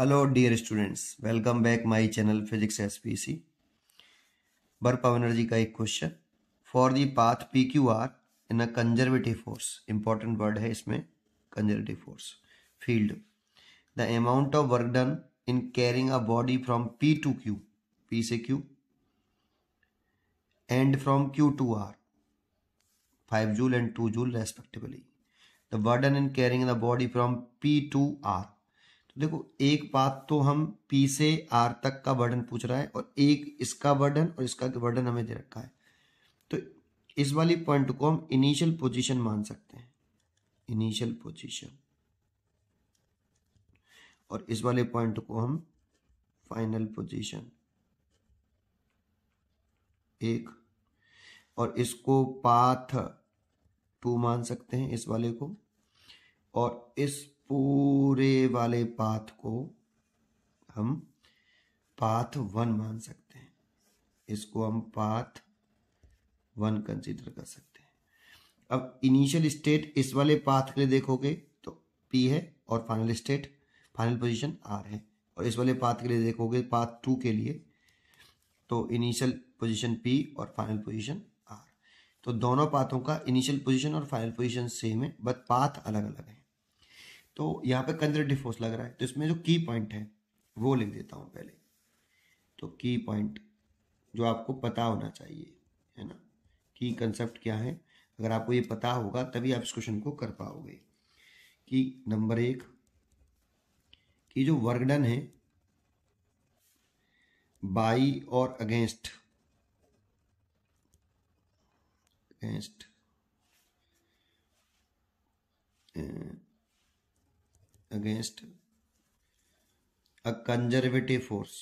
Hello dear students, welcome back my channel Physics SPC. बर्फ energy का एक question for the path P Q R in a conservative force important word है इसमें conservative force field the amount of work done in carrying a body from P to Q P से Q and from Q to R five joule and two joule respectively the work done in carrying the body from P to R तो देखो एक बात तो हम P से R तक का वर्डन पूछ रहा है और एक इसका वर्डन और इसका वर्डन हमें दे रखा है तो इस वाली पॉइंट को हम इनिशियल पोजीशन मान सकते हैं इनिशियल पोजीशन और इस वाले पॉइंट को हम फाइनल पोजीशन एक और इसको पाथ टू मान सकते हैं इस वाले को और इस पूरे वाले पाथ को हम पाथ वन मान सकते हैं इसको हम पाथ वन कंसीडर कर सकते हैं अब इनिशियल स्टेट इस वाले पाथ के लिए देखोगे तो पी है और final state final position R है और इस वाले पाथ के लिए देखोगे पाथ टू के लिए तो इनिशियल पोजीशन पी और फाइनल पोजीशन आर तो दोनों पाथों का इनिशियल पोजीशन और फाइनल पोजीशन सेम है बट पाथ अलग अलग है तो यहाँ पे कंजर्वेटिव फोर्स लग रहा है तो इसमें जो की पॉइंट है वो लिख देता हूँ पहले तो की पॉइंट जो आपको पता होना चाहिए है ना की कंसेप्ट क्या है अगर आपको ये पता होगा तभी आप इस क्वेश्चन को कर पाओगे कि नंबर एक कि जो वर्गडन है बाई और against against against a conservative force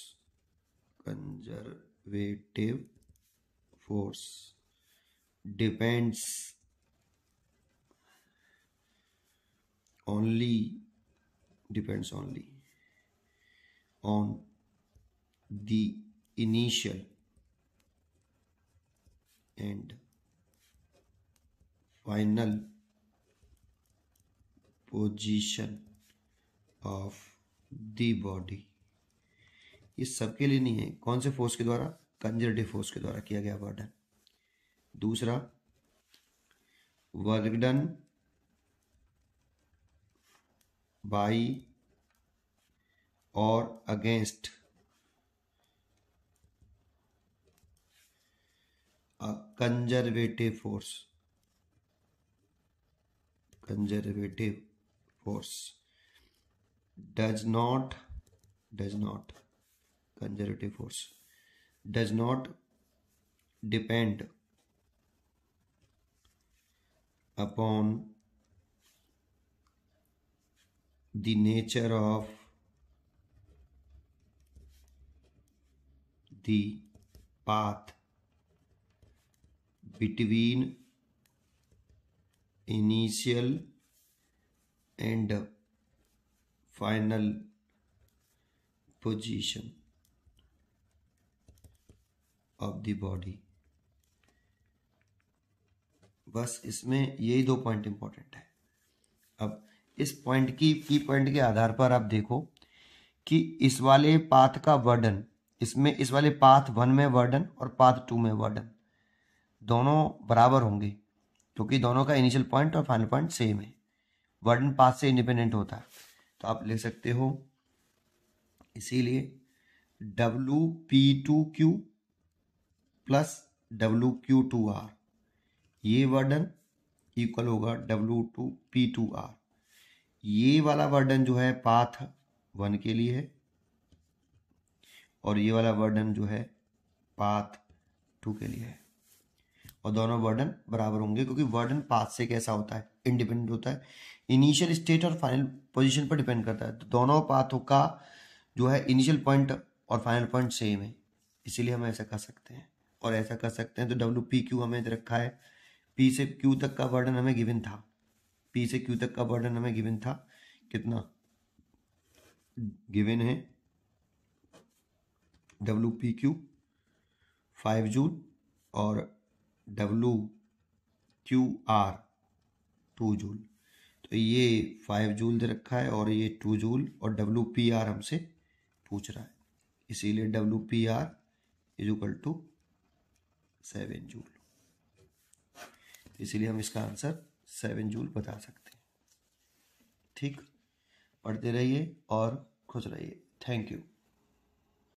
conservative force depends only depends only on the initial and final position of the body ये सबके लिए नहीं है कौन से फोर्स के द्वारा कंजर्टिव फोर्स के द्वारा किया गया वर्क डन दूसरा वर्क डन बाई और against conservative force conservative force does not does not conservative force does not depend upon the nature of the path between initial and final position of the body बस इसमें यही दो point important है अब इस point की की point के आधार पर आप देखो कि इस वाले पाथ का वर्डन इसमें इस वाले पाथ वन में वर्डन और पाथ टू में वर्डन दोनों बराबर होंगे क्योंकि दोनों का इनिशियल पॉइंट और फाइनल पॉइंट सेम है वर्डन पाथ से इंडिपेंडेंट होता है तो आप ले सकते हो इसीलिए W P to Q plus W Q to R ये वर्डन इक्वल होगा W to P to R ये वाला वर्डन जो है पाथ वन के लिए है और ये वाला वर्डन जो है पाथ टू के लिए है और दोनों वर्डन बराबर होंगे क्योंकि वर्डन पाथ से कैसा होता है इंडिपेंडेंट होता है इनिशियल स्टेट और फाइनल पोजिशन पर डिपेंड करता है तो दोनों पाथों का जो है इनिशियल पॉइंट और फाइनल पॉइंट सेम है इसीलिए हम ऐसा कर सकते हैं और ऐसा कर सकते हैं तो डब्ल्यू पी क्यू हमें रखा है पी से क्यू तक का वर्डन हमें गिविन था पी से क्यू तक का वर्डन हमें गिविन था कितना गिविन है W P Q five joule और W Q R two joule तो ये फाइव जूल दे रखा है और ये टू जूल और डब्लू पी आर हमसे पूछ रहा है इसीलिए W P R equal to seven joule इसीलिए हम इसका आंसर सेवन जूल बता सकते हैं ठीक पढ़ते रहिए और खुश रहिए थैंक यू